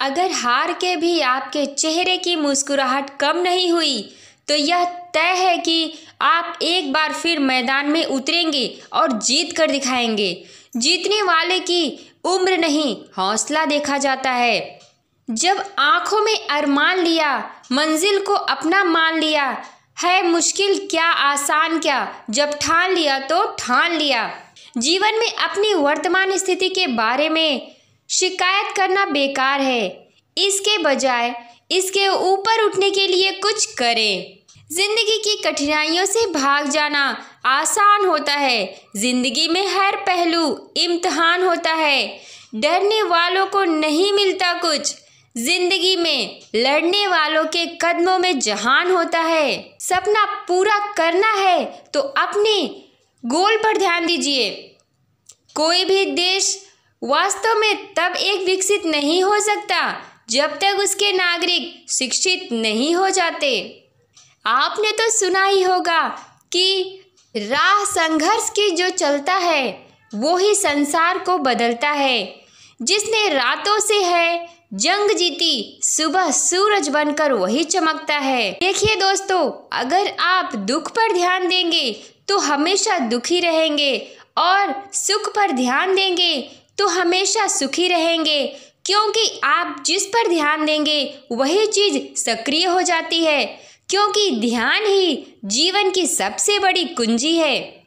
अगर हार के भी आपके चेहरे की मुस्कुराहट कम नहीं हुई तो यह तय है कि आप एक बार फिर मैदान में उतरेंगे और जीत कर दिखाएंगे जीतने वाले की उम्र नहीं हौसला देखा जाता है जब आंखों में अरमान लिया मंजिल को अपना मान लिया है मुश्किल क्या आसान क्या जब ठान लिया तो ठान लिया जीवन में अपनी वर्तमान स्थिति के बारे में शिकायत करना बेकार है इसके बजाय इसके ऊपर उठने के लिए कुछ करें ज़िंदगी की कठिनाइयों से भाग जाना आसान होता है ज़िंदगी में हर पहलू इम्तहान होता है डरने वालों को नहीं मिलता कुछ जिंदगी में लड़ने वालों के कदमों में जहान होता है सपना पूरा करना है तो अपने गोल पर ध्यान दीजिए कोई भी देश वास्तव में तब एक विकसित नहीं हो सकता जब तक उसके नागरिक शिक्षित नहीं हो जाते आपने तो सुना ही होगा कि राह संघर्ष की जो चलता है वो ही संसार को बदलता है जिसने रातों से है जंग जीती सुबह सूरज बनकर वही चमकता है देखिए दोस्तों अगर आप दुख पर ध्यान देंगे तो हमेशा दुखी रहेंगे और सुख पर ध्यान देंगे तो हमेशा सुखी रहेंगे क्योंकि आप जिस पर ध्यान देंगे वही चीज़ सक्रिय हो जाती है क्योंकि ध्यान ही जीवन की सबसे बड़ी कुंजी है